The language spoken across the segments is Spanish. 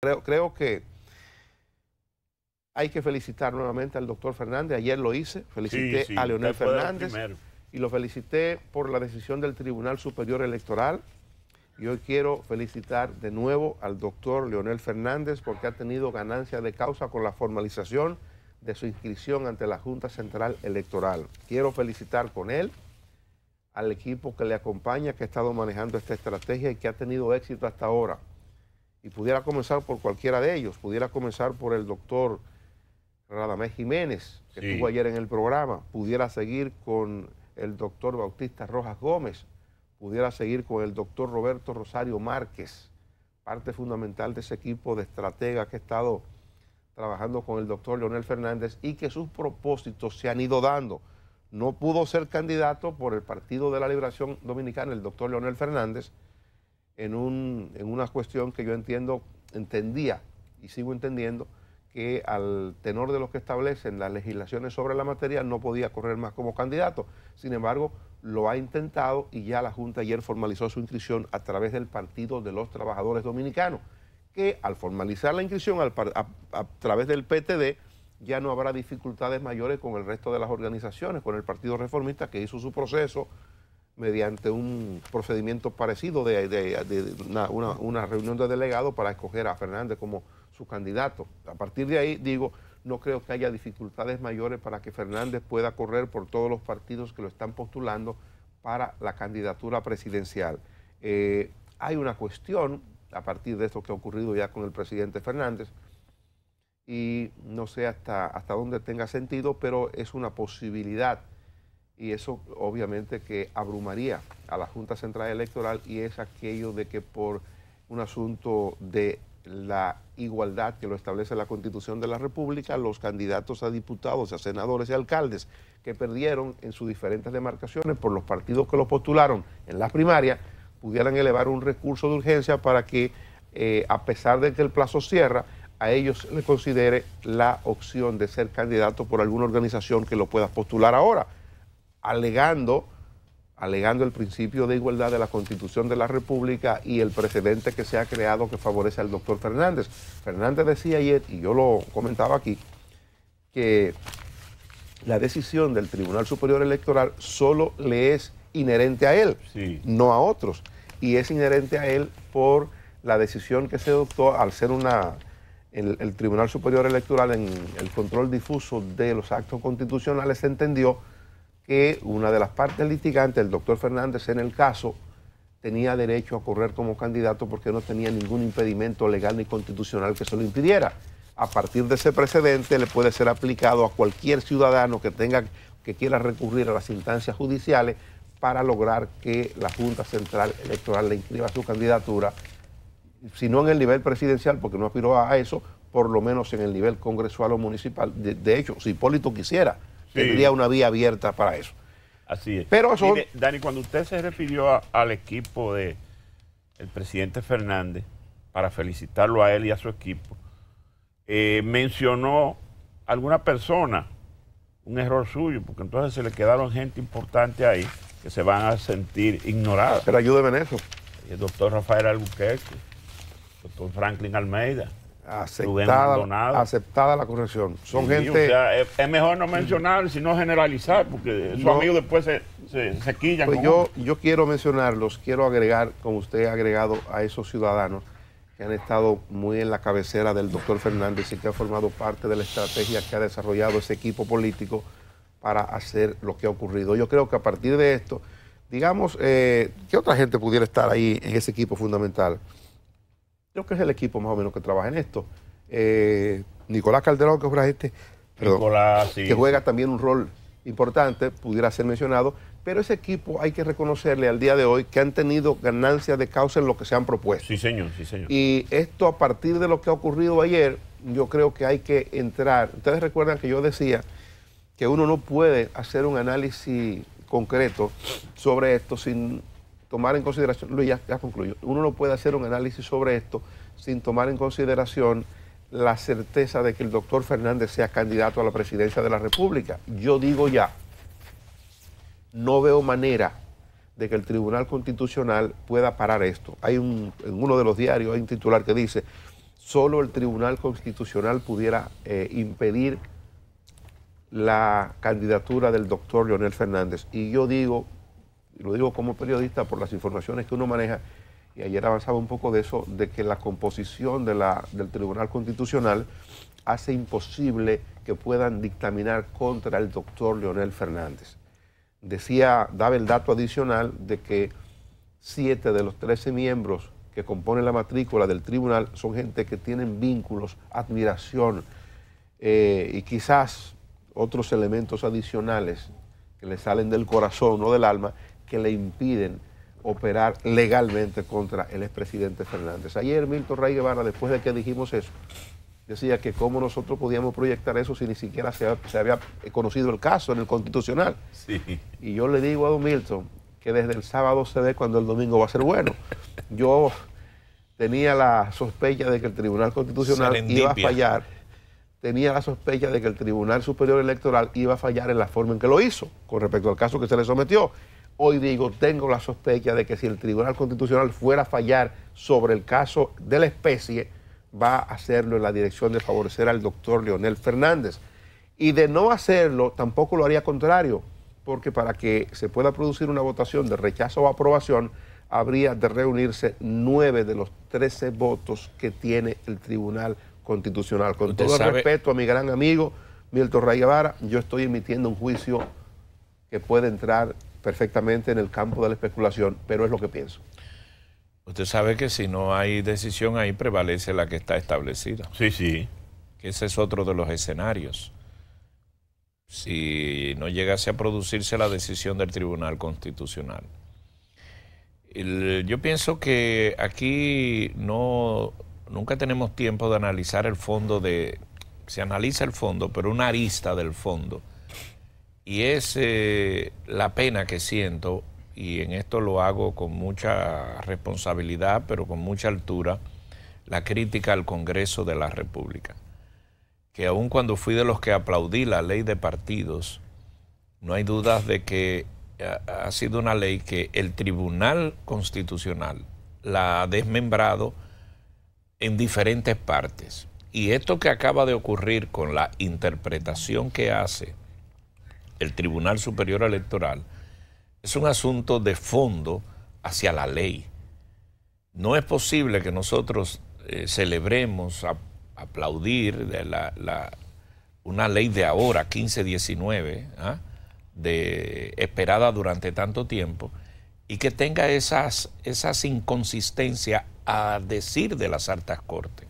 Creo, que hay que felicitar nuevamente al doctor Fernández. Ayer lo hice, felicité a Leonel Fernández y lo felicité por la decisión del Tribunal Superior Electoral. Y hoy quiero felicitar de nuevo al doctor Leonel Fernández porque ha tenido ganancia de causa con la formalización de su inscripción ante la Junta Central Electoral. Quiero felicitar con él al equipo que le acompaña, que ha estado manejando esta estrategia y que ha tenido éxito hasta ahora y pudiera comenzar por cualquiera de ellos, pudiera comenzar por el doctor Radamés Jiménez, que estuvo ayer en el programa, pudiera seguir con el doctor Bautista Rojas Gómez, pudiera seguir con el doctor Roberto Rosario Márquez, parte fundamental de ese equipo de estratega que ha estado trabajando con el doctor Leonel Fernández y que sus propósitos se han ido dando. No pudo ser candidato por el Partido de la Liberación Dominicana, el doctor Leonel Fernández, en, un, una cuestión que yo entiendo, entendía y sigo entendiendo, que al tenor de lo que establecen las legislaciones sobre la materia no podía correr más como candidato. Sin embargo, lo ha intentado y ya la Junta ayer formalizó su inscripción a través del Partido de los Trabajadores Dominicanos, que al formalizar la inscripción a, través del PTD ya no habrá dificultades mayores con el resto de las organizaciones, con el Partido Reformista que hizo su proceso, mediante un procedimiento parecido de, una, reunión de delegados para escoger a Fernández como su candidato. A partir de ahí, digo, no creo que haya dificultades mayores para que Fernández pueda correr por todos los partidos que lo están postulando para la candidatura presidencial. Eh, hay una cuestión, a partir de esto que ha ocurrido ya con el presidente Fernández, y no sé hasta, hasta dónde tenga sentido, pero es una posibilidad y eso obviamente que abrumaría a la Junta Central Electoral y es aquello de que por un asunto de la igualdad que lo establece la Constitución de la República, los candidatos a diputados, a senadores y alcaldes que perdieron en sus diferentes demarcaciones por los partidos que los postularon en las primarias, pudieran elevar un recurso de urgencia para que, eh, a pesar de que el plazo cierra, a ellos le les considere la opción de ser candidato por alguna organización que lo pueda postular ahora alegando, alegando el principio de igualdad de la Constitución de la República y el precedente que se ha creado que favorece al doctor Fernández. Fernández decía ayer, y yo lo comentaba aquí, que la decisión del Tribunal Superior Electoral solo le es inherente a él, no a otros. Y es inherente a él por la decisión que se adoptó al ser una, el, Tribunal Superior Electoral en el control difuso de los actos constitucionales, se entendió que una de las partes litigantes, el doctor Fernández, en el caso, tenía derecho a correr como candidato porque no tenía ningún impedimento legal ni constitucional que se lo impidiera. A partir de ese precedente le puede ser aplicado a cualquier ciudadano que tenga que quiera recurrir a las instancias judiciales para lograr que la Junta Central Electoral le inscriba su candidatura, si no en el nivel presidencial, porque no aspiró a eso, por lo menos en el nivel congresual o municipal. De, de hecho, si Hipólito quisiera, tendría una vía abierta para eso. Así es. Pero Dani, cuando usted se refirió al equipo de el presidente Fernández, para felicitarlo a él y a su equipo, eh, mencionó alguna persona, un error suyo, porque entonces se le quedaron gente importante ahí que se van a sentir ignoradas. Pero ayúdenme en eso. El doctor Rafael Albuquerque, el doctor Franklin Almeida, aceptada, aceptada la corrección. Son gente. es, mejor no mencionar, sino generalizar, porque su amigo después se, se, quilla pues yo, yo quiero mencionarlos, quiero agregar, como usted ha agregado, a esos ciudadanos que han estado muy en la cabecera del doctor Fernández y que ha formado parte de la estrategia que ha desarrollado ese equipo político para hacer lo que ha ocurrido. Yo creo que a partir de esto, digamos, eh, ¿qué otra gente pudiera estar ahí en ese equipo fundamental? creo que es el equipo más o menos que trabaja en esto. Eh, Nicolás Calderón, que es este, que juega también un rol importante, pudiera ser mencionado, pero ese equipo hay que reconocerle al día de hoy que han tenido ganancias de causa en lo que se han propuesto. Sí, señor, sí, señor. Y esto a partir de lo que ha ocurrido ayer, yo creo que hay que entrar. Ustedes recuerdan que yo decía que uno no puede hacer un análisis concreto sobre esto sin tomar en consideración, Luis, ya, concluyo, uno no puede hacer un análisis sobre esto sin tomar en consideración la certeza de que el doctor Fernández sea candidato a la presidencia de la República. Yo digo ya, no veo manera de que el Tribunal Constitucional pueda parar esto. Hay un, en uno de los diarios hay un titular que dice, solo el Tribunal Constitucional pudiera eh, impedir la candidatura del doctor Leonel Fernández. Y yo digo, y lo digo como periodista por las informaciones que uno maneja, y ayer avanzaba un poco de eso, de que la composición del Tribunal Constitucional hace imposible que puedan dictaminar contra el doctor Leonel Fernández. Decía, daba el dato adicional de que siete de los trece miembros que componen la matrícula del tribunal son gente que tienen vínculos, admiración eh, y quizás otros elementos adicionales que le salen del corazón, o del alma, que le impiden operar legalmente contra el expresidente Fernández. Ayer Milton Rey Guevara, después de que dijimos eso, decía que cómo nosotros podíamos proyectar eso si ni siquiera se, había conocido el caso en el Constitucional. Sí. Y yo le digo a Don Milton que desde el sábado se ve cuando el domingo va a ser bueno. Yo tenía la sospecha de que el Tribunal Constitucional iba a fallar. Tenía la sospecha de que el Tribunal Superior Electoral iba a fallar en la forma en que lo hizo con respecto al caso que se le sometió hoy digo, tengo la sospecha de que si el Tribunal Constitucional fuera a fallar sobre el caso de la especie, va a hacerlo en la dirección de favorecer al doctor Leonel Fernández. Y de no hacerlo, tampoco lo haría contrario, porque para que se pueda producir una votación de rechazo o aprobación, habría de reunirse nueve de los trece votos que tiene el Tribunal Constitucional. Con todo respeto a mi gran amigo Milton Ray yo estoy emitiendo un juicio que puede entrar perfectamente en el campo de la especulación, pero es lo que pienso. Usted sabe que si no hay decisión ahí prevalece la que está establecida. Sí, sí. Que ese es otro de los escenarios. Si no llegase a producirse la decisión del Tribunal Constitucional. yo pienso que aquí no, nunca tenemos tiempo de analizar el fondo de... Se analiza el fondo, pero una arista del fondo y es eh, la pena que siento, y en esto lo hago con mucha responsabilidad, pero con mucha altura, la crítica al Congreso de la República. Que aun cuando fui de los que aplaudí la ley de partidos, no hay dudas de que eh, ha sido una ley que el Tribunal Constitucional la ha desmembrado en diferentes partes. Y esto que acaba de ocurrir con la interpretación que hace el Tribunal Superior Electoral es un asunto de fondo hacia la ley. No es posible que nosotros eh, celebremos, aplaudir una ley de ahora, 1519, 19 ¿ah? de, esperada durante tanto tiempo, y que tenga esas, esas inconsistencias a decir de las altas cortes.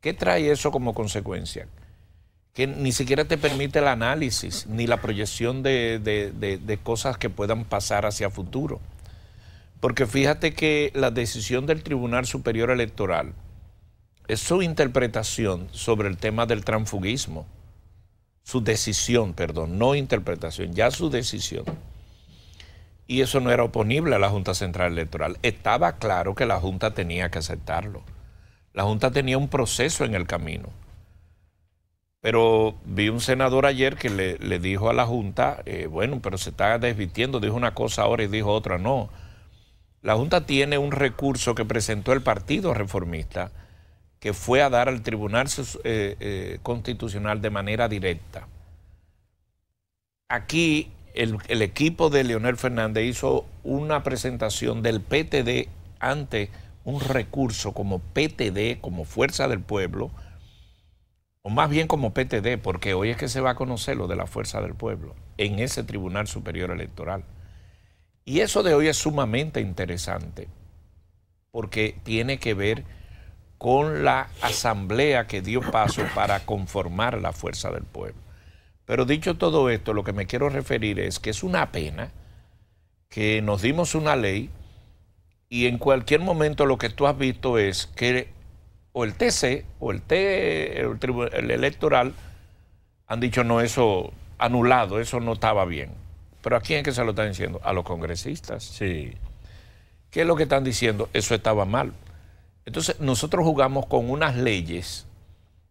¿Qué trae eso como consecuencia? que ni siquiera te permite el análisis ni la proyección de, cosas que puedan pasar hacia futuro. Porque fíjate que la decisión del Tribunal Superior Electoral es su interpretación sobre el tema del transfugismo, su decisión, perdón, no interpretación, ya su decisión. Y eso no era oponible a la Junta Central Electoral. Estaba claro que la Junta tenía que aceptarlo. La Junta tenía un proceso en el camino pero vi un senador ayer que le, dijo a la Junta, eh, bueno, pero se está desvirtiendo, dijo una cosa ahora y dijo otra, no. La Junta tiene un recurso que presentó el Partido Reformista que fue a dar al Tribunal eh, eh, Constitucional de manera directa. Aquí el, el, equipo de Leonel Fernández hizo una presentación del PTD ante un recurso como PTD, como Fuerza del Pueblo, o más bien como PTD, porque hoy es que se va a conocer lo de la fuerza del pueblo en ese Tribunal Superior Electoral. Y eso de hoy es sumamente interesante, porque tiene que ver con la asamblea que dio paso para conformar la fuerza del pueblo. Pero dicho todo esto, lo que me quiero referir es que es una pena que nos dimos una ley y en cualquier momento lo que tú has visto es que o el TC o el, T, el, electoral han dicho no, eso anulado, eso no estaba bien. Pero ¿a quién es que se lo están diciendo? A los congresistas. Sí. ¿Qué es lo que están diciendo? Eso estaba mal. Entonces nosotros jugamos con unas leyes.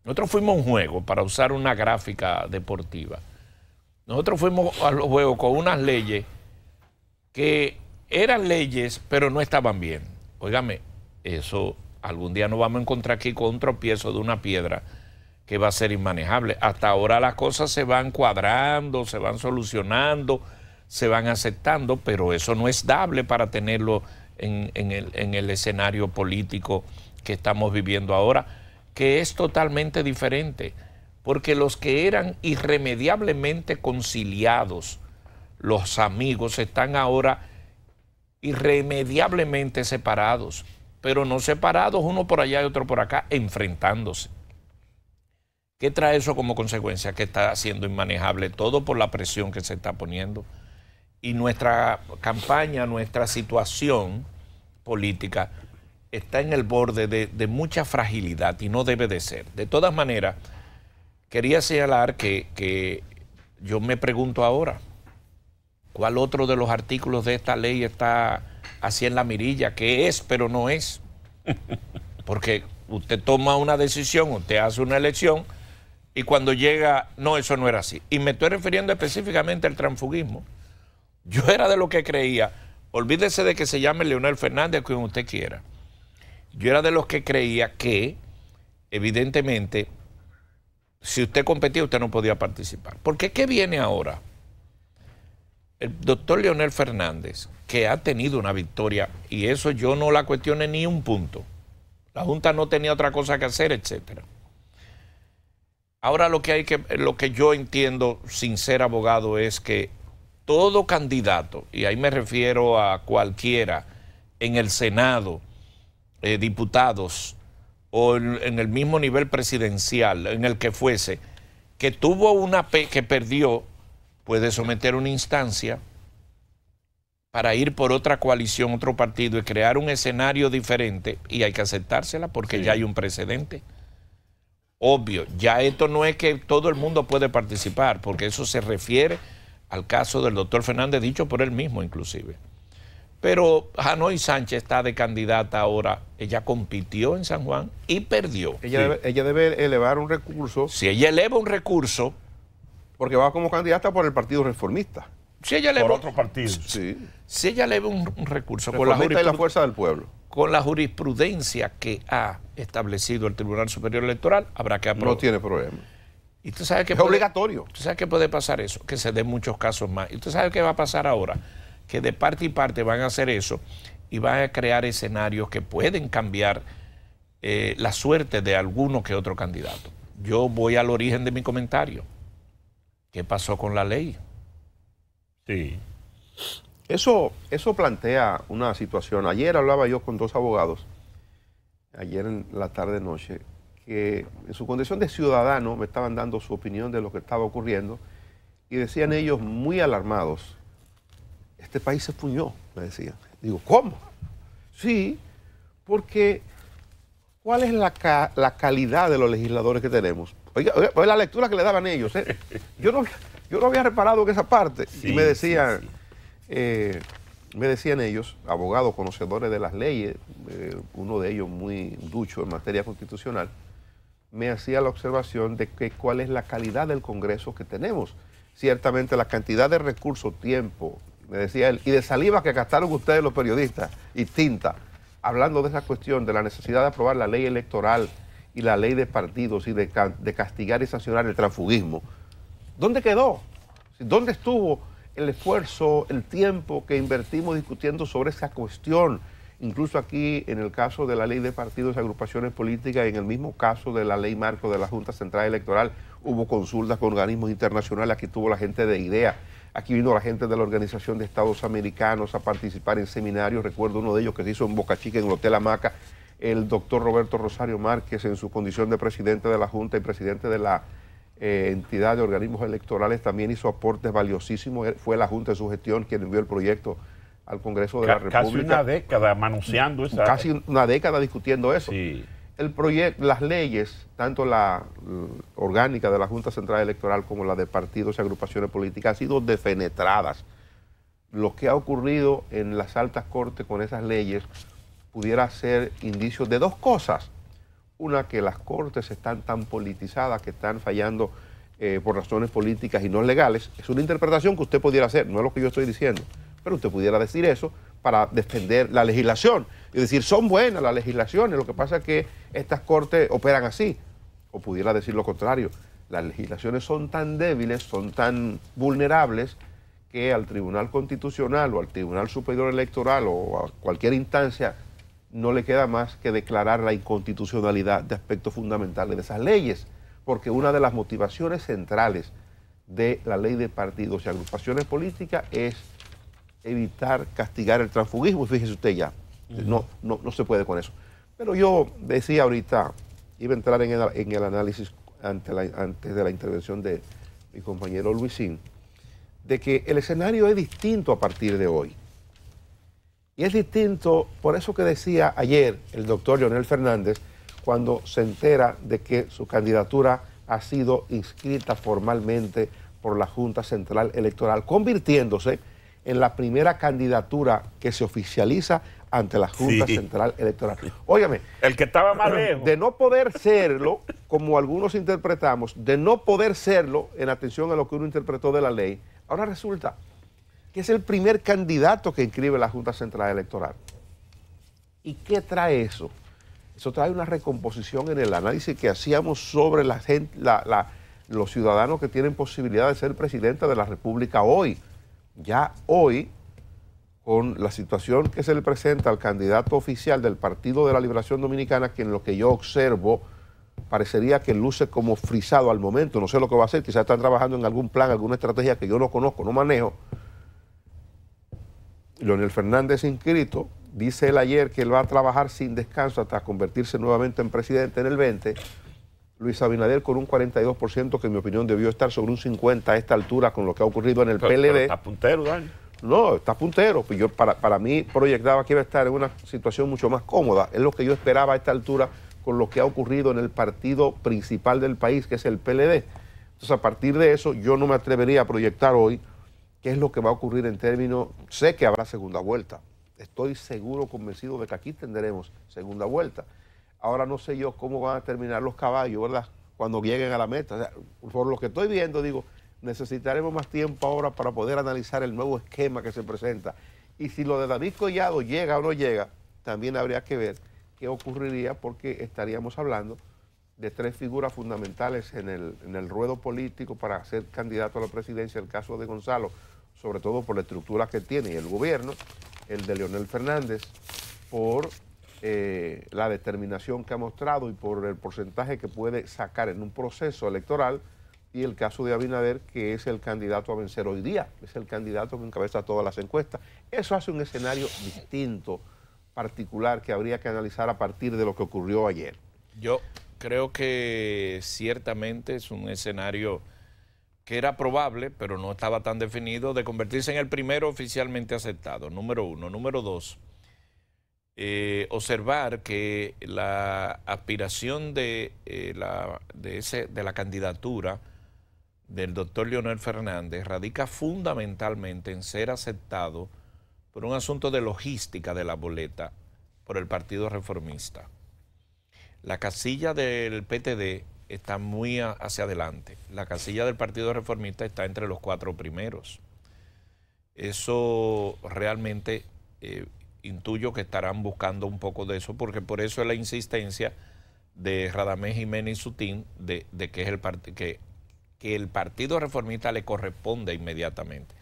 Nosotros fuimos a un juego, para usar una gráfica deportiva. Nosotros fuimos a los juegos con unas leyes que eran leyes, pero no estaban bien. Óigame, eso algún día nos vamos a encontrar aquí con un tropiezo de una piedra que va a ser inmanejable. Hasta ahora las cosas se van cuadrando, se van solucionando, se van aceptando, pero eso no es dable para tenerlo en, en el escenario político que estamos viviendo ahora, que es totalmente diferente, porque los que eran irremediablemente conciliados, los amigos, están ahora irremediablemente separados pero no separados, uno por allá y otro por acá, enfrentándose. ¿Qué trae eso como consecuencia? Que está siendo inmanejable todo por la presión que se está poniendo. Y nuestra campaña, nuestra situación política está en el borde de, mucha fragilidad y no debe de ser. De todas maneras, quería señalar que yo me pregunto ahora, ¿cuál otro de los artículos de esta ley está así en la mirilla, que es, pero no es. Porque usted toma una decisión, usted hace una elección y cuando llega, no, eso no era así. Y me estoy refiriendo específicamente al transfugismo. Yo era de lo que creía, olvídese de que se llame Leonel Fernández, quien usted quiera. Yo era de los que creía que, evidentemente, si usted competía, usted no podía participar. Porque ¿qué viene ahora? el doctor Leonel Fernández, que ha tenido una victoria, y eso yo no la cuestioné ni un punto. La Junta no tenía otra cosa que hacer, etcétera. Ahora lo que hay que, lo que yo entiendo sin ser abogado es que todo candidato, y ahí me refiero a cualquiera, en el Senado, eh, diputados, o en el mismo nivel presidencial, en el que fuese, que tuvo una que perdió puede someter una instancia para ir por otra coalición, otro partido y crear un escenario diferente y hay que aceptársela porque ya hay un precedente. Obvio, ya esto no es que todo el mundo puede participar, porque eso se refiere al caso del doctor Fernández, dicho por él mismo inclusive. Pero Hanoi Sánchez está de candidata ahora. Ella compitió en San Juan y perdió. ella debe elevar un recurso. Si ella eleva un recurso, porque va como candidata por el Partido Reformista. ella por otro partido. Sí. Si ella le ve un, recurso con la, y la fuerza del pueblo. con la jurisprudencia que ha establecido el Tribunal Superior Electoral, habrá que aprobar. No tiene problema. Y tú sabes que es obligatorio. Tú sabes que puede pasar eso, que se den muchos casos más. Y tú sabes qué va a pasar ahora, que de parte y parte van a hacer eso y van a crear escenarios que pueden cambiar eh, la suerte de alguno que otro candidato. Yo voy al origen de mi comentario. ¿Qué pasó con la ley? Sí. Eso, eso plantea una situación. Ayer hablaba yo con dos abogados, ayer en la tarde-noche, que en su condición de ciudadano me estaban dando su opinión de lo que estaba ocurriendo y decían ellos muy alarmados, este país se puñó, me decían. Digo, ¿cómo? Sí, porque ¿Cuál es la, calidad de los legisladores que tenemos? Oiga, oiga, la lectura que le daban ellos. ¿eh? Yo, no, yo no había reparado en esa parte. y me decían, eh, me decían ellos, abogados, conocedores de las leyes, eh, uno de ellos muy ducho en materia constitucional, me hacía la observación de que cuál es la calidad del Congreso que tenemos. Ciertamente la cantidad de recursos, tiempo, me decía él, y de saliva que gastaron ustedes los periodistas y tinta hablando de esa cuestión, de la necesidad de aprobar la ley electoral y la ley de partidos y de, castigar y sancionar el transfugismo, ¿dónde quedó? ¿Dónde estuvo el esfuerzo, el tiempo que invertimos discutiendo sobre esa cuestión? Incluso aquí, en el caso de la ley de partidos y agrupaciones políticas, en el mismo caso de la ley marco de la Junta Central Electoral, hubo consultas con organismos internacionales, aquí tuvo la gente de IDEA. Aquí vino la gente de la Organización de Estados Americanos a participar en seminarios. Recuerdo uno de ellos que se hizo en Boca Chica, en el Hotel Amaca. el doctor Roberto Rosario Márquez, en su condición de presidente de la Junta y presidente de la eh, entidad de organismos electorales, también hizo aportes valiosísimos. Fue la Junta de su gestión quien envió el proyecto al Congreso de la República. Casi una década manoseando esa. Casi una década discutiendo eso. Sí el proyecto, las leyes, tanto la, mm, orgánica de la Junta Central Electoral como la de partidos y agrupaciones políticas, han sido defenetradas. Lo que ha ocurrido en las altas cortes con esas leyes pudiera ser indicio de dos cosas. Una, que las cortes están tan politizadas que están fallando eh, por razones políticas y no legales. Es una interpretación que usted pudiera hacer, no es lo que yo estoy diciendo, pero usted pudiera decir eso para defender la legislación. Es decir, son buenas las legislaciones, lo que pasa es que estas cortes operan así, o pudiera decir lo contrario, las legislaciones son tan débiles, son tan vulnerables, que al Tribunal Constitucional o al Tribunal Superior Electoral o a cualquier instancia no le queda más que declarar la inconstitucionalidad de aspectos fundamentales de esas leyes, porque una de las motivaciones centrales de la ley de partidos y agrupaciones políticas es evitar castigar el transfugismo, fíjese usted ya, no, no, no se puede con eso. Pero yo decía ahorita, iba a entrar en el, análisis antes de la intervención de mi compañero Luisín, de que el escenario es distinto a partir de hoy. Y es distinto, por eso que decía ayer el doctor Leonel Fernández, cuando se entera de que su candidatura ha sido inscrita formalmente por la Junta Central Electoral, convirtiéndose en la primera candidatura que se oficializa ante la Junta Central Electoral. Óyeme, El que estaba más De no poder serlo, como algunos interpretamos, de no poder serlo, en atención a lo que uno interpretó de la ley, ahora resulta que es el primer candidato que inscribe la Junta Central Electoral. ¿Y qué trae eso? Eso trae una recomposición en el análisis que hacíamos sobre los ciudadanos que tienen posibilidad de ser presidenta de la República hoy ya hoy, con la situación que se le presenta al candidato oficial del Partido de la Liberación Dominicana, que en lo que yo observo parecería que luce como frisado al momento, no sé lo que va a hacer, quizás están trabajando en algún plan, alguna estrategia que yo no conozco, no manejo. Leonel Fernández inscrito, dice él ayer que él va a trabajar sin descanso hasta convertirse nuevamente en presidente en el 20 Luis Abinader con un 42%, que en mi opinión debió estar sobre un 50% a esta altura con lo que ha ocurrido en el PLD. está puntero, Dani. No, está puntero. Pues yo para, para mí proyectaba que iba a estar en una situación mucho más cómoda. Es lo que yo esperaba a esta altura con lo que ha ocurrido en el partido principal del país, que es el PLD. Entonces, a partir de eso, yo no me atrevería a proyectar hoy qué es lo que va a ocurrir en términos... Sé que habrá segunda vuelta. Estoy seguro, convencido de que aquí tendremos segunda vuelta. Ahora no sé yo cómo van a terminar los caballos, ¿verdad? Cuando lleguen a la meta. por lo que estoy viendo, digo, necesitaremos más tiempo ahora para poder analizar el nuevo esquema que se presenta. Y si lo de David Collado llega o no llega, también habría que ver qué ocurriría porque estaríamos hablando de tres figuras fundamentales en el, en el ruedo político para ser candidato a la presidencia, el caso de Gonzalo, sobre todo por la estructura que tiene y el gobierno, el de Leonel Fernández, por eh, la determinación que ha mostrado y por el porcentaje que puede sacar en un proceso electoral y el caso de Abinader, que es el candidato a vencer hoy día, es el candidato que encabeza todas las encuestas. Eso hace un escenario distinto, particular, que habría que analizar a partir de lo que ocurrió ayer. Yo creo que ciertamente es un escenario que era probable, pero no estaba tan definido, de convertirse en el primero oficialmente aceptado, número uno. Número dos, eh, observar que la aspiración de, eh, la, de, la candidatura del doctor Leonel Fernández radica fundamentalmente en ser aceptado por un asunto de logística de la boleta por el Partido Reformista. La casilla del PTD está muy hacia adelante. La casilla del Partido Reformista está entre los cuatro primeros. Eso realmente eh, intuyo que estarán buscando un poco de eso, porque por eso es la insistencia de Radamés Jiménez y su team de, que, es el que, que el Partido Reformista le corresponde inmediatamente.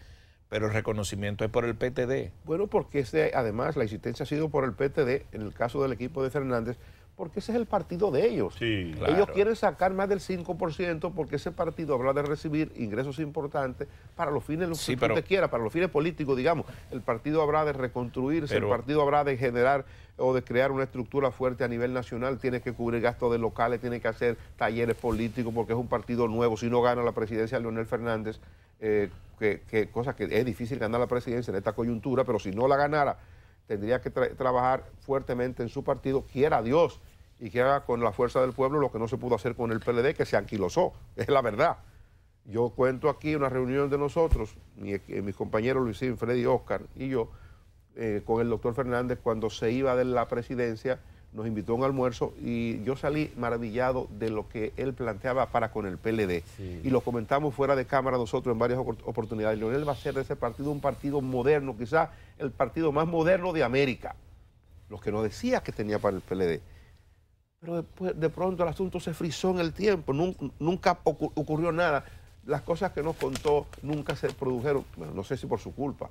Pero el reconocimiento es por el PTD. Bueno, porque además la insistencia ha sido por el PTD, en el caso del equipo de Fernández, porque ese es el partido de ellos. Ellos quieren sacar más del 5% porque ese partido habrá de recibir ingresos importantes para los fines, que usted quiera, para los fines políticos, digamos. El partido habrá de reconstruirse, el partido habrá de generar o de crear una estructura fuerte a nivel nacional, tiene que cubrir gastos de locales, tiene que hacer talleres políticos porque es un partido nuevo. Si no gana la presidencia de Leonel Fernández, eh, cosa que es difícil ganar la presidencia en esta coyuntura, pero si no la ganara, tendría que trabajar fuertemente en su partido, quiera Dios y que haga con la fuerza del pueblo lo que no se pudo hacer con el PLD, que se anquilosó, es la verdad. Yo cuento aquí una reunión de nosotros, mi, eh, mis compañeros Luisín, Freddy, Oscar y yo, eh, con el doctor Fernández cuando se iba de la presidencia, nos invitó a un almuerzo y yo salí maravillado de lo que él planteaba para con el PLD. Y lo comentamos fuera de cámara nosotros en varias oportunidades. Leonel va a ser de ese partido un partido moderno, quizás el partido más moderno de América. Lo que no decía que tenía para el PLD. Pero después, de pronto el asunto se frizó en el tiempo, nunca, ocurrió nada. Las cosas que nos contó nunca se produjeron, no sé si por su culpa,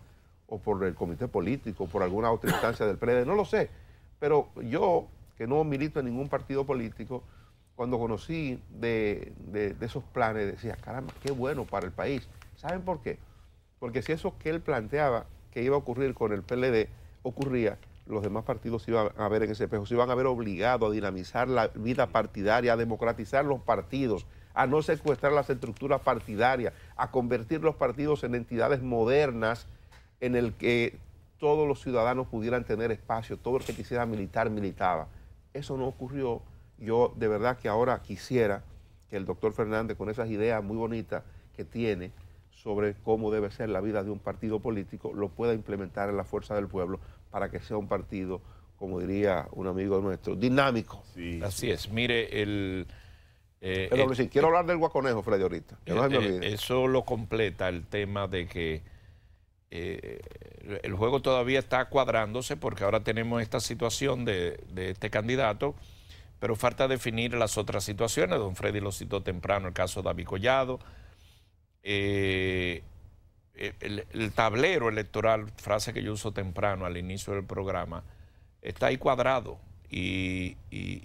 o por el comité político, o por alguna otra instancia del PLD, no lo sé. Pero yo, que no milito en ningún partido político, cuando conocí de, de esos planes, decía, caramba, qué bueno para el país. ¿Saben por qué? Porque si eso que él planteaba que iba a ocurrir con el PLD ocurría, los demás partidos se iban a ver en ese espejo, se iban a ver obligados a dinamizar la vida partidaria, a democratizar los partidos, a no secuestrar las estructuras partidarias, a convertir los partidos en entidades modernas en el que todos los ciudadanos pudieran tener espacio, todo el que quisiera militar, militaba. Eso no ocurrió. Yo de verdad que ahora quisiera que el doctor Fernández, con esas ideas muy bonitas que tiene sobre cómo debe ser la vida de un partido político, lo pueda implementar en la fuerza del pueblo, para que sea un partido, como diría un amigo nuestro, dinámico. Sí, Así es. Mire, el... Eh, pero, quiero hablar del guaconejo, Freddy, ahorita. Eh, eso lo completa el tema de que eh, el juego todavía está cuadrándose porque ahora tenemos esta situación de, este candidato, pero falta definir las otras situaciones. Don Freddy lo citó temprano, el caso de David Collado. Eh, eh, el, tablero electoral, frase que yo uso temprano al inicio del programa, está ahí cuadrado y,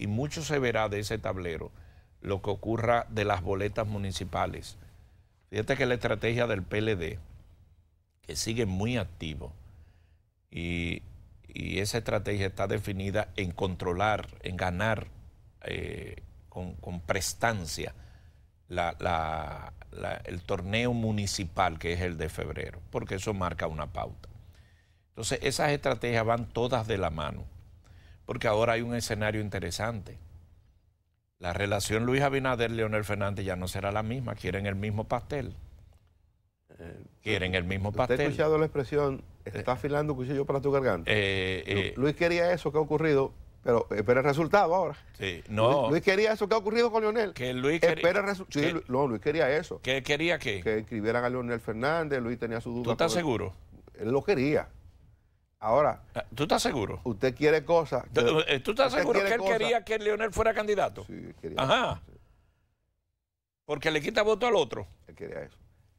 mucho se verá de ese tablero lo que ocurra de las boletas municipales. Fíjate que la estrategia del PLD, que sigue muy activo, y, esa estrategia está definida en controlar, en ganar eh, con, con prestancia el torneo municipal, que es el de febrero, porque eso marca una pauta. Entonces, esas estrategias van todas de la mano, porque ahora hay un escenario interesante. La relación Luis Abinader-Leonel Fernández ya no será la misma, quieren el mismo pastel. Eh, quieren el mismo pastel. ¿Usted ha escuchado la expresión, está eh, afilando cuchillo para tu garganta? Eh, Luis quería eso, que ha ocurrido? Pero espera el resultado ahora. Sí, no. Luis, quería eso que ha ocurrido con Leonel. Que Luis quería. El sí, no, Luis quería eso. ¿Qué quería qué? Que escribieran a Leonel Fernández, Luis tenía su duda. ¿Tú estás seguro? Él lo quería. Ahora. Ah, ¿Tú estás seguro? Usted quiere cosas. Eh, ¿Tú, estás seguro que él quería que Leonel fuera candidato? Sí, él quería. Ajá. Porque le quita voto al otro. Él quería eso.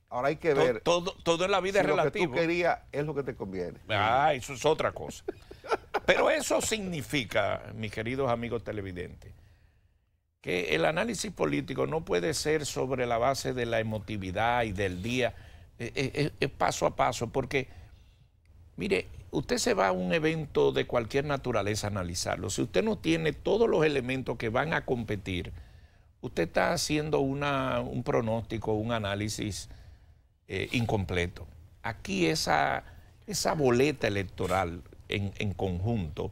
Ahora hay que ver. Todo, en la vida es relativo. Lo que tú querías es lo que te conviene. Ah, eso es otra cosa. Pero eso significa, mis queridos amigos televidentes, que el análisis político no puede ser sobre la base de la emotividad y del día, es eh, eh, eh, paso a paso, porque, mire, usted se va a un evento de cualquier naturaleza a analizarlo. Si usted no tiene todos los elementos que van a competir, usted está haciendo un pronóstico, un análisis incompleto. Aquí esa boleta electoral en, conjunto,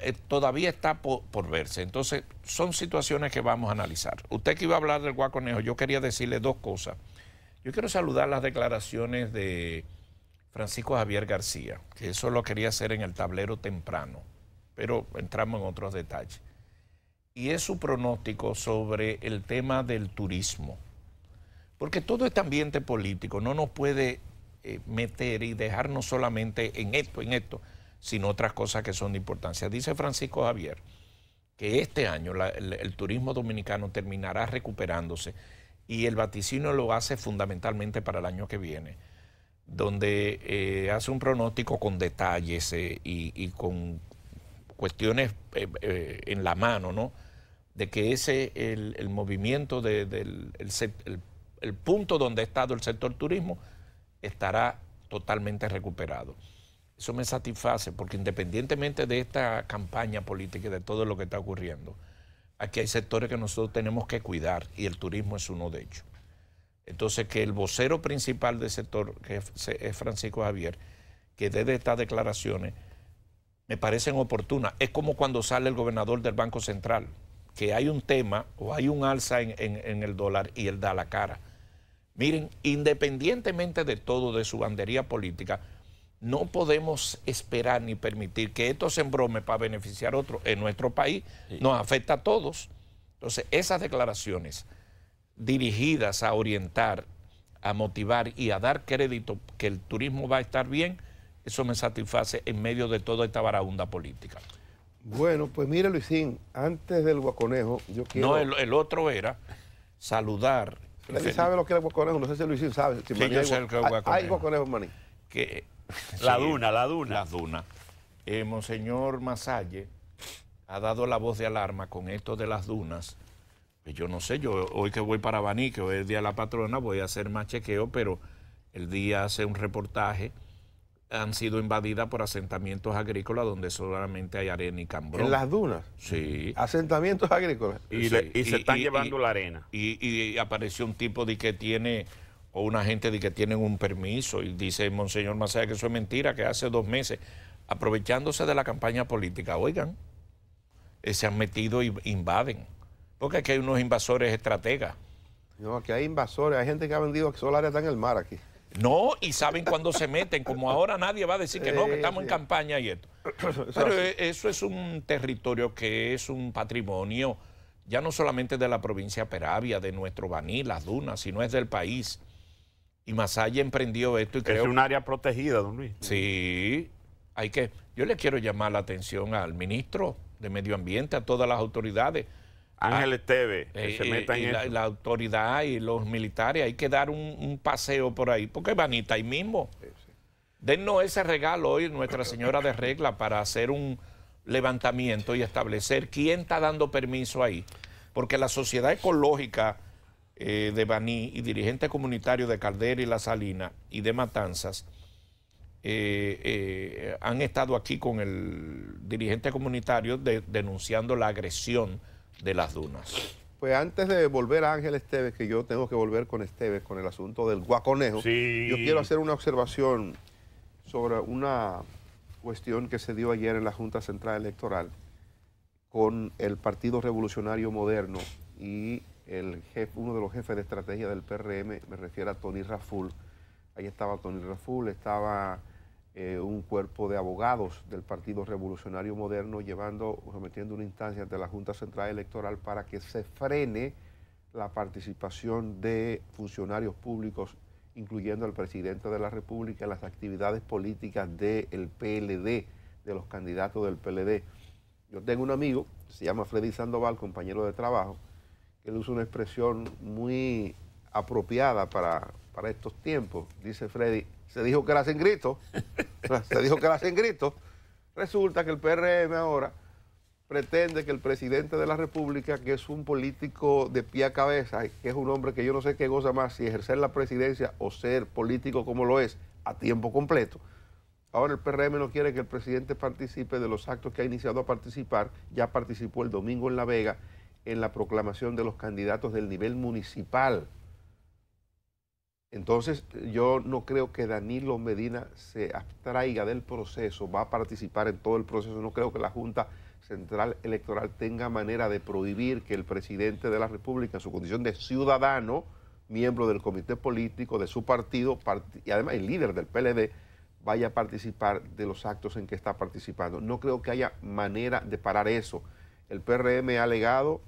eh, todavía está por, verse. Entonces, son situaciones que vamos a analizar. Usted que iba a hablar del guaconejo, yo quería decirle dos cosas. Yo quiero saludar las declaraciones de Francisco Javier García, que eso lo quería hacer en el tablero temprano, pero entramos en otros detalles. Y es su pronóstico sobre el tema del turismo. Porque todo este ambiente político no nos puede eh, meter y dejarnos solamente en esto, en esto, sino otras cosas que son de importancia. Dice Francisco Javier que este año el, turismo dominicano terminará recuperándose y el vaticino lo hace fundamentalmente para el año que viene, donde eh, hace un pronóstico con detalles eh, y, con cuestiones en la mano, ¿no? De que ese el, el movimiento del punto donde ha estado el sector turismo estará totalmente recuperado. Eso me satisface porque independientemente de esta campaña política y de todo lo que está ocurriendo, aquí hay sectores que nosotros tenemos que cuidar y el turismo es uno de ellos. Entonces, que el vocero principal del sector, que es Francisco Javier, que desde estas declaraciones me parecen oportunas. Es como cuando sale el gobernador del Banco Central, que hay un tema o hay un alza en, en el dólar y él da la cara. Miren, independientemente de todo, de su bandería política, no podemos esperar ni permitir que esto se embrome para beneficiar a otro en nuestro país. Nos afecta a todos. Entonces, esas declaraciones dirigidas a orientar, a motivar y a dar crédito que el turismo va a estar bien, eso me satisface en medio de toda esta varaunda política. Bueno, pues mire, Luisín, antes del guaconejo, yo quiero. No, el otro era saludar Nadie sabe lo que es el guaconejo, no sé si Luisín sabe. yo hay, sé lo que es Hay Maní. Que, la duna, la duna. las eh, dunas Monseñor Masalle ha dado la voz de alarma con esto de las dunas. Pues yo no sé, yo hoy que voy para Baní, que hoy es el Día de la Patrona, voy a hacer más chequeo, pero el día hace un reportaje han sido invadidas por asentamientos agrícolas donde solamente hay arena y cambrón. ¿En las dunas? Sí. Asentamientos agrícolas. Y, se están llevando la arena. Y, apareció un tipo de que tiene, o una gente de que tienen un permiso, y dice Monseñor allá que eso es mentira, que hace dos meses, aprovechándose de la campaña política, oigan, eh, se han metido y invaden. Porque aquí hay unos invasores estrategas. No, aquí hay invasores, hay gente que ha vendido solares, está en el mar aquí. No, y saben cuándo se meten, como ahora nadie va a decir que no, que estamos en campaña y esto. Pero e, eso es un territorio que es un patrimonio, ya no solamente de la provincia de Peravia, de nuestro Baní, las dunas, sino es del país. Y Masaya emprendió esto y creó Es un área protegida, don Luis. Sí, hay que... Yo le quiero llamar la atención al ministro de Medio Ambiente, a todas las autoridades. Ángeles ah, TV, que eh, se eh, meta en la, la, autoridad y los militares, hay que dar un, paseo por ahí, porque vanita ahí mismo. Denos ese regalo hoy, Nuestra Señora de Regla, para hacer un levantamiento y establecer quién está dando permiso ahí. Porque la sociedad ecológica eh, de Baní y dirigente comunitario de Caldera y La Salina y de Matanzas han estado aquí con el dirigente comunitario denunciando la agresión de las dunas. Pues antes de volver a Ángel Esteves, que yo tengo que volver con Esteves con el asunto del guaconejo, yo quiero hacer una observación sobre una cuestión que se dio ayer en la Junta Central Electoral con el Partido Revolucionario Moderno y el jefe, uno de los jefes de estrategia del PRM, me refiero a Tony Raful. Ahí estaba Tony Raful, estaba eh, un cuerpo de abogados del Partido Revolucionario Moderno llevando, sometiendo una instancia ante la Junta Central Electoral para que se frene la participación de funcionarios públicos, incluyendo al presidente de la República, en las actividades políticas del PLD, de los candidatos del PLD. Yo tengo un amigo, se llama Freddy Sandoval, compañero de trabajo, que él usa una expresión muy apropiada para para estos tiempos, dice Freddy, se dijo que era hacen grito, se dijo que la hacen grito. Resulta que el PRM ahora pretende que el presidente de la República, que es un político de pie a cabeza, que es un hombre que yo no sé qué goza más, si ejercer la presidencia o ser político como lo es, a tiempo completo. Ahora el PRM no quiere que el presidente participe de los actos que ha iniciado a participar, ya participó el domingo en La Vega en la proclamación de los candidatos del nivel municipal. Entonces, yo no creo que Danilo Medina se abstraiga del proceso, va a participar en todo el proceso. No creo que la Junta Central Electoral tenga manera de prohibir que el presidente de la República, en su condición de ciudadano, miembro del comité político de su partido y además el líder del PLD, vaya a participar de los actos en que está participando. No creo que haya manera de parar eso. El PRM ha alegado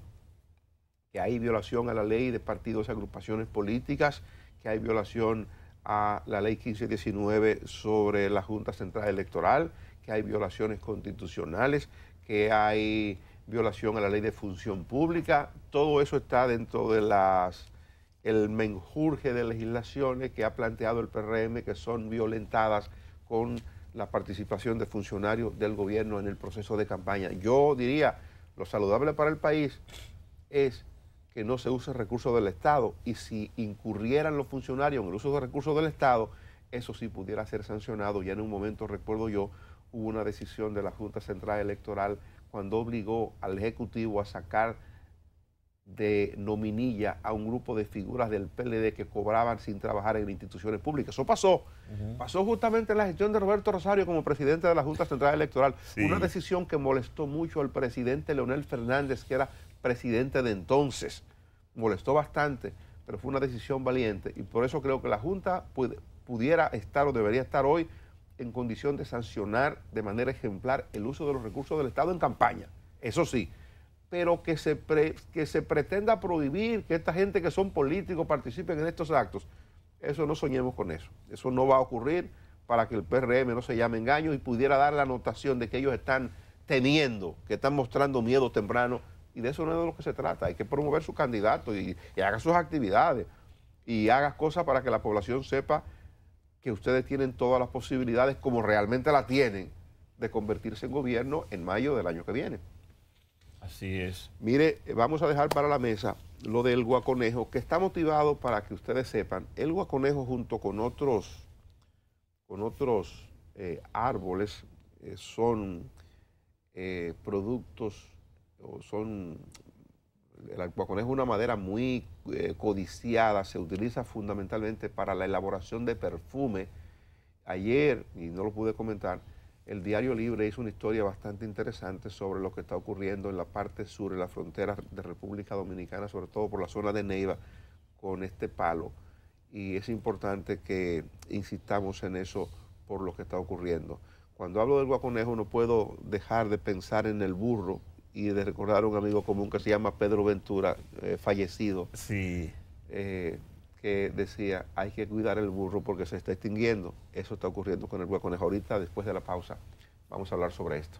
que hay violación a la ley de partidos y agrupaciones políticas que hay violación a la ley 1519 sobre la Junta Central Electoral, que hay violaciones constitucionales, que hay violación a la ley de función pública. Todo eso está dentro de las el menjurje de legislaciones que ha planteado el PRM que son violentadas con la participación de funcionarios del gobierno en el proceso de campaña. Yo diría, lo saludable para el país es que no se use recursos del Estado y si incurrieran los funcionarios en el uso de recursos del Estado, eso sí pudiera ser sancionado. Ya en un momento, recuerdo yo, hubo una decisión de la Junta Central Electoral cuando obligó al Ejecutivo a sacar de nominilla a un grupo de figuras del PLD que cobraban sin trabajar en instituciones públicas. Eso pasó. Pasó justamente en la gestión de Roberto Rosario como presidente de la Junta Central Electoral. Una decisión que molestó mucho al presidente Leonel Fernández, que era presidente de entonces. Molestó bastante, pero fue una decisión valiente y por eso creo que la Junta pudiera estar o debería estar hoy en condición de sancionar de manera ejemplar el uso de los recursos del Estado en campaña, eso sí, pero que se, que se pretenda prohibir que esta gente que son políticos participen en estos actos, eso no soñemos con eso, eso no va a ocurrir para que el PRM no se llame engaño y pudiera dar la notación de que ellos están teniendo, que están mostrando miedo temprano y de eso no es de lo que se trata. Hay que promover su candidato y, haga sus actividades y haga cosas para que la población sepa que ustedes tienen todas las posibilidades, como realmente la tienen, de convertirse en gobierno en mayo del año que viene. Así es. Mire, eh, vamos a dejar para la mesa lo del guaconejo, que está motivado para que ustedes sepan, el guaconejo junto con otros, con otros eh, árboles eh, son productos son el guaconejo es una madera muy eh, codiciada, se utiliza fundamentalmente para la elaboración de perfume. Ayer, y no lo pude comentar, el Diario Libre hizo una historia bastante interesante sobre lo que está ocurriendo en la parte sur, de la frontera de República Dominicana, sobre todo por la zona de Neiva, con este palo. Y es importante que insistamos en eso por lo que está ocurriendo. Cuando hablo del guaconejo no puedo dejar de pensar en el burro, y de recordar a un amigo común que se llama Pedro Ventura, eh, fallecido. Sí. Eh, que decía, hay que cuidar el burro porque se está extinguiendo. Eso está ocurriendo con el hueconejo. Ahorita, después de la pausa, vamos a hablar sobre esto.